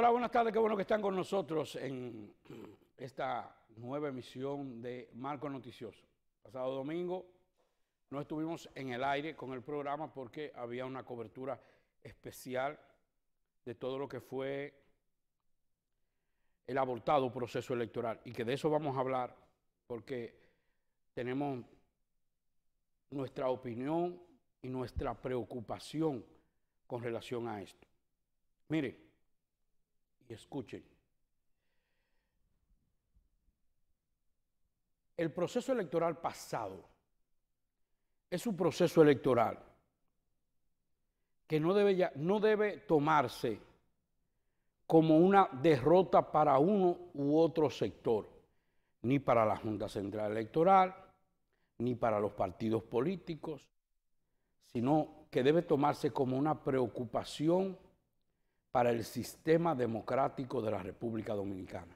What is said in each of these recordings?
Hola, buenas tardes, qué bueno que están con nosotros en esta nueva emisión de Marco Noticioso. Pasado domingo no estuvimos en el aire con el programa porque había una cobertura especial de todo lo que fue el abortado proceso electoral y que de eso vamos a hablar porque tenemos nuestra opinión y nuestra preocupación con relación a esto. Mire escuchen. El proceso electoral pasado es un proceso electoral que no debe, no debe tomarse como una derrota para uno u otro sector, ni para la Junta Central Electoral, ni para los partidos políticos, sino que debe tomarse como una preocupación para el sistema democrático de la República Dominicana.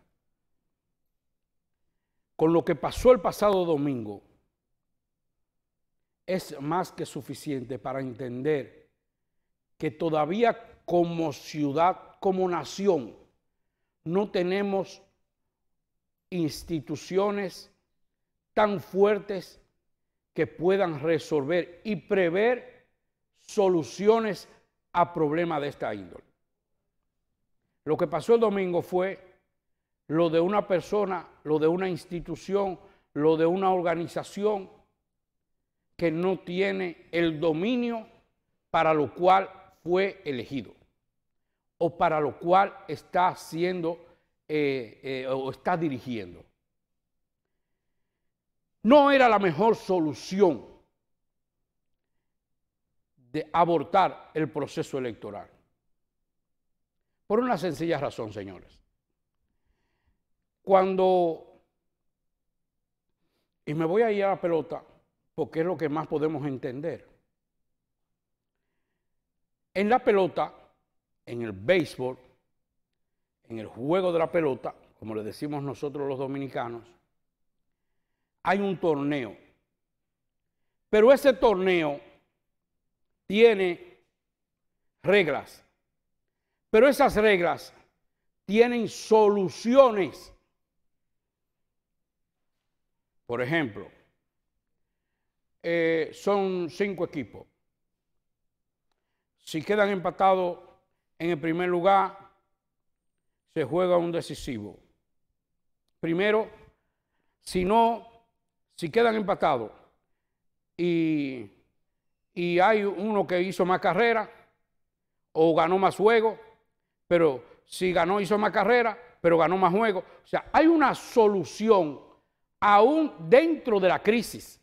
Con lo que pasó el pasado domingo, es más que suficiente para entender que todavía como ciudad, como nación, no tenemos instituciones tan fuertes que puedan resolver y prever soluciones a problemas de esta índole. Lo que pasó el domingo fue lo de una persona, lo de una institución, lo de una organización que no tiene el dominio para lo cual fue elegido o para lo cual está haciendo eh, eh, o está dirigiendo. No era la mejor solución de abortar el proceso electoral. Por una sencilla razón, señores. Cuando, y me voy a ir a la pelota, porque es lo que más podemos entender. En la pelota, en el béisbol, en el juego de la pelota, como le decimos nosotros los dominicanos, hay un torneo. Pero ese torneo tiene reglas pero esas reglas tienen soluciones. Por ejemplo, eh, son cinco equipos. Si quedan empatados en el primer lugar, se juega un decisivo. Primero, si no, si quedan empatados y, hay uno que hizo más carrera o ganó más juegos, pero si ganó, hizo más carrera, pero ganó más juegos. O sea, hay una solución aún dentro de la crisis.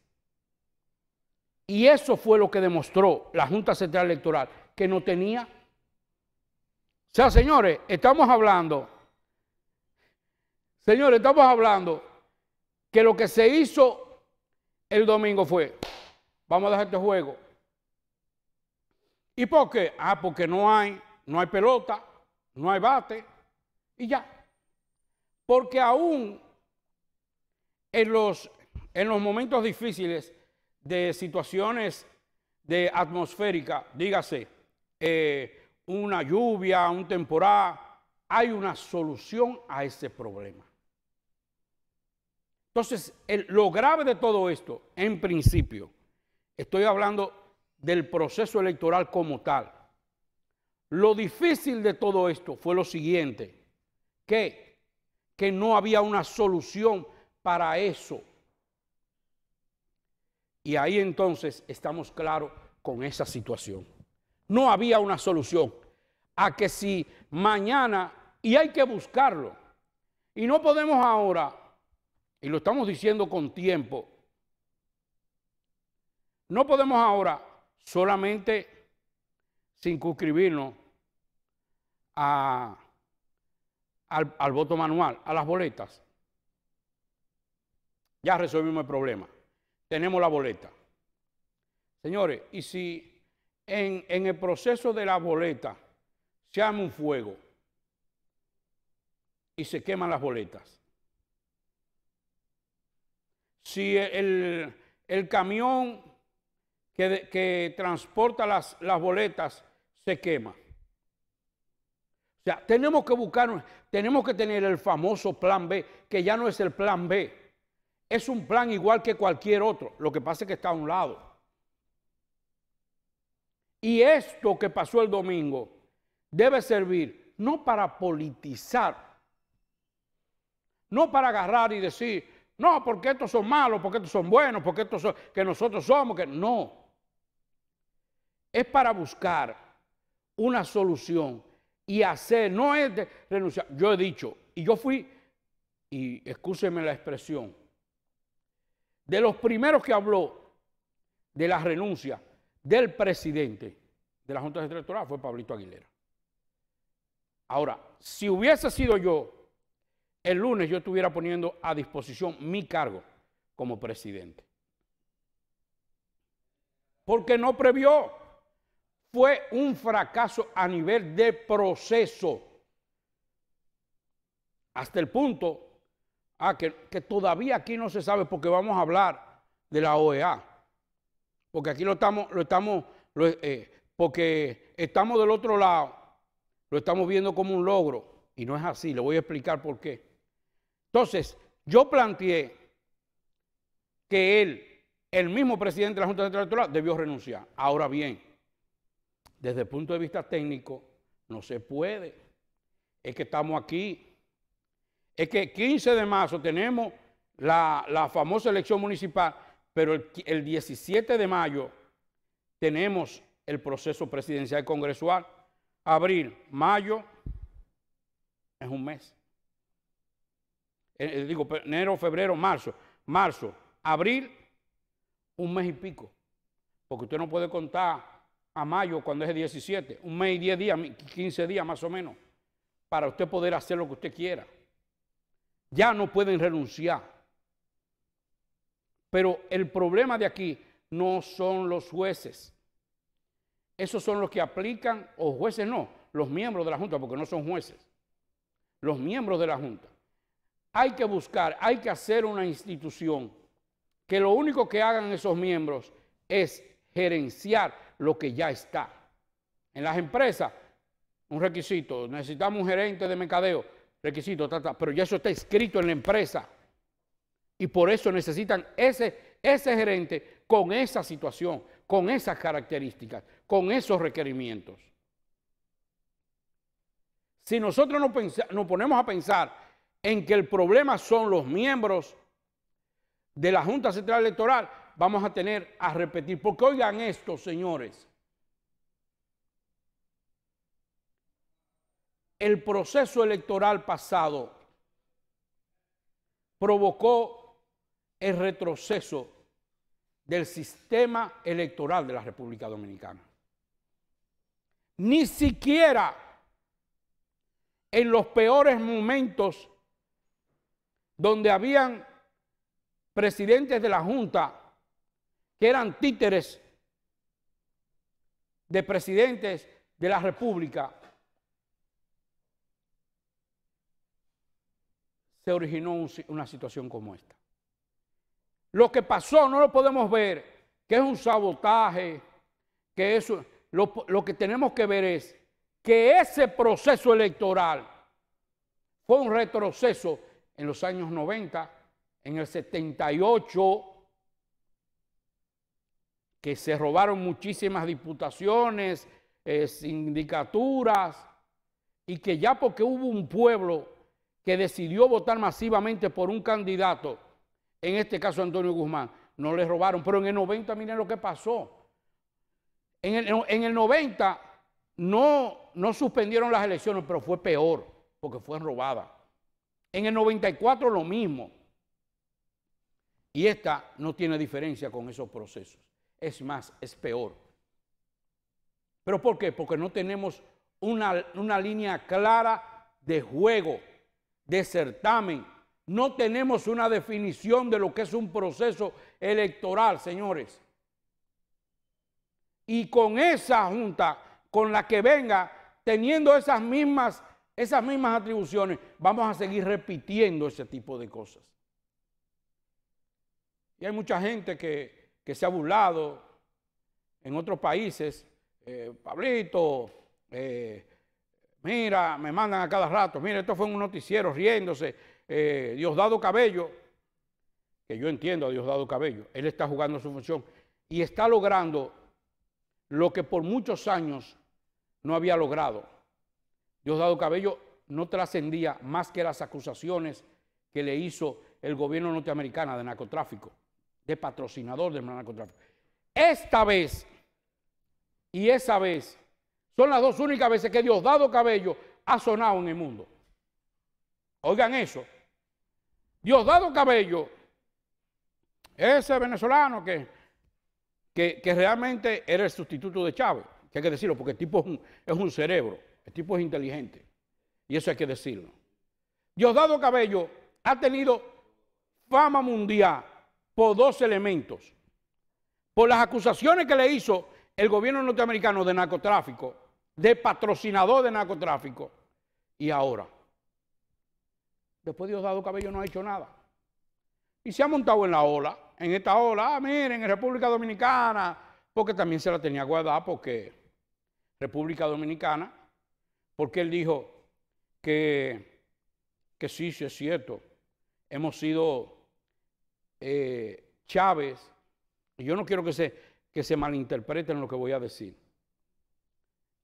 Y eso fue lo que demostró la Junta Central Electoral, que no tenía. O sea, señores, estamos hablando, señores, estamos hablando que lo que se hizo el domingo fue, vamos a dejar este juego. ¿Y por qué? Ah, porque no hay, no hay pelota, no hay bate y ya. Porque aún en los, en los momentos difíciles de situaciones de atmosférica, dígase, eh, una lluvia, un temporal, hay una solución a ese problema. Entonces, lo grave de todo esto, en principio, estoy hablando del proceso electoral como tal, lo difícil de todo esto fue lo siguiente, que, que no había una solución para eso. Y ahí entonces estamos claros con esa situación. No había una solución a que si mañana, y hay que buscarlo, y no podemos ahora, y lo estamos diciendo con tiempo, no podemos ahora solamente circunscribirnos al, voto manual, a las boletas. Ya resolvimos el problema. Tenemos la boleta. Señores, y si en, el proceso de la boleta se arma un fuego y se queman las boletas. Si el, camión que, transporta las boletas se quema. O sea, tenemos que buscar, tenemos que tener el famoso plan B, que ya no es el plan B. Es un plan igual que cualquier otro. Lo que pasa es que está a un lado. Y esto que pasó el domingo debe servir no para politizar, no para agarrar y decir, no, porque estos son malos, porque estos son buenos, porque estos son, que nosotros somos, que no. Es para buscar una solución y hacer, no es de renunciar. Yo he dicho, y yo fui, y escúsenme la expresión, de los primeros que habló de la renuncia del presidente de la Junta Electoral fue Pablito Aguilera. Ahora, si hubiese sido yo, el lunes yo estuviera poniendo a disposición mi cargo como presidente. Porque no previó fue un fracaso a nivel de proceso. Hasta el punto que, todavía aquí no se sabe porque vamos a hablar de la OEA. Porque aquí lo estamos, lo estamos, eh, porque estamos del otro lado, lo estamos viendo como un logro. Y no es así, le voy a explicar por qué. Entonces, yo planteé que él, el mismo presidente de la Junta de Electoral, debió renunciar. Ahora bien, desde el punto de vista técnico, no se puede. Es que estamos aquí. Es que 15 de marzo tenemos la, famosa elección municipal, pero el, 17 de mayo tenemos el proceso presidencial y congresual. Abril, mayo, es un mes. Eh, eh, digo, enero, febrero, marzo. Marzo, abril, un mes y pico. Porque usted no puede contar a mayo, cuando es el 17, un mes y 10 días, 15 días más o menos, para usted poder hacer lo que usted quiera. Ya no pueden renunciar. Pero el problema de aquí no son los jueces. Esos son los que aplican, o jueces no, los miembros de la Junta, porque no son jueces. Los miembros de la Junta. Hay que buscar, hay que hacer una institución que lo único que hagan esos miembros es gerenciar lo que ya está. En las empresas, un requisito, necesitamos un gerente de mercadeo, requisito, pero ya eso está escrito en la empresa. Y por eso necesitan ese, ese gerente con esa situación, con esas características, con esos requerimientos. Si nosotros nos ponemos a pensar en que el problema son los miembros de la Junta Central Electoral, vamos a tener a repetir. Porque oigan esto, señores. El proceso electoral pasado provocó el retroceso del sistema electoral de la República Dominicana. Ni siquiera en los peores momentos donde habían presidentes de la Junta que eran títeres de presidentes de la República, se originó una situación como esta. Lo que pasó no lo podemos ver, que es un sabotaje, que eso, lo, lo que tenemos que ver es que ese proceso electoral fue un retroceso en los años 90, en el 78, que se robaron muchísimas diputaciones, eh, sindicaturas, y que ya porque hubo un pueblo que decidió votar masivamente por un candidato, en este caso Antonio Guzmán, no le robaron. Pero en el 90, miren lo que pasó. En el, 90 no, no suspendieron las elecciones, pero fue peor, porque fue robada. En el 94 lo mismo. Y esta no tiene diferencia con esos procesos es más, es peor. ¿Pero por qué? Porque no tenemos una, línea clara de juego, de certamen. No tenemos una definición de lo que es un proceso electoral, señores. Y con esa junta, con la que venga, teniendo esas mismas, esas mismas atribuciones, vamos a seguir repitiendo ese tipo de cosas. Y hay mucha gente que que se ha burlado en otros países. Eh, Pablito, eh, mira, me mandan a cada rato, mira, esto fue un noticiero riéndose. Eh, Diosdado Cabello, que yo entiendo a Diosdado Cabello, él está jugando su función y está logrando lo que por muchos años no había logrado. Diosdado Cabello no trascendía más que las acusaciones que le hizo el gobierno norteamericano de narcotráfico patrocinador de manera contra Esta vez y esa vez son las dos únicas veces que Diosdado Cabello ha sonado en el mundo. Oigan eso. Diosdado Cabello, ese venezolano que, que, realmente era el sustituto de Chávez, que hay que decirlo, porque el tipo es un, es un cerebro, el tipo es inteligente, y eso hay que decirlo. Diosdado Cabello ha tenido fama mundial por dos elementos. Por las acusaciones que le hizo el gobierno norteamericano de narcotráfico, de patrocinador de narcotráfico, y ahora. Después Diosdado Cabello no ha hecho nada. Y se ha montado en la ola, en esta ola, ah, miren, en República Dominicana, porque también se la tenía guardada, porque República Dominicana, porque él dijo que, que sí, sí es cierto, hemos sido eh, Chávez, yo no quiero que se, que se malinterpreten lo que voy a decir.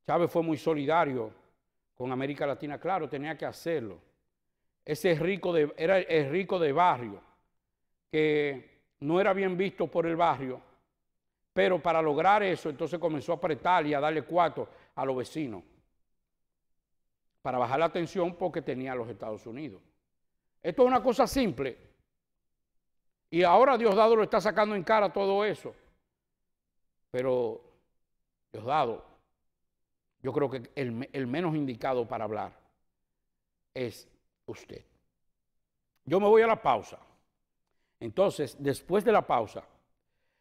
Chávez fue muy solidario con América Latina, claro, tenía que hacerlo. Ese rico de, era el rico de barrio, que no era bien visto por el barrio, pero para lograr eso, entonces comenzó a apretar y a darle cuatro a los vecinos para bajar la tensión porque tenía a los Estados Unidos. Esto es una cosa simple, y ahora Diosdado lo está sacando en cara todo eso. Pero Diosdado, yo creo que el, menos indicado para hablar es usted. Yo me voy a la pausa. Entonces, después de la pausa,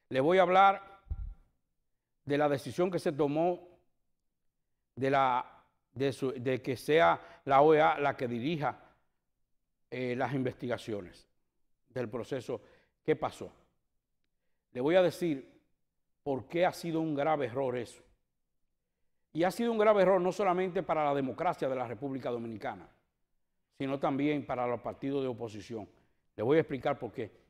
le voy a hablar de la decisión que se tomó de, que sea la OEA la que dirija eh, las investigaciones del proceso ¿Qué pasó? Le voy a decir por qué ha sido un grave error eso. Y ha sido un grave error no solamente para la democracia de la República Dominicana, sino también para los partidos de oposición. Le voy a explicar por qué.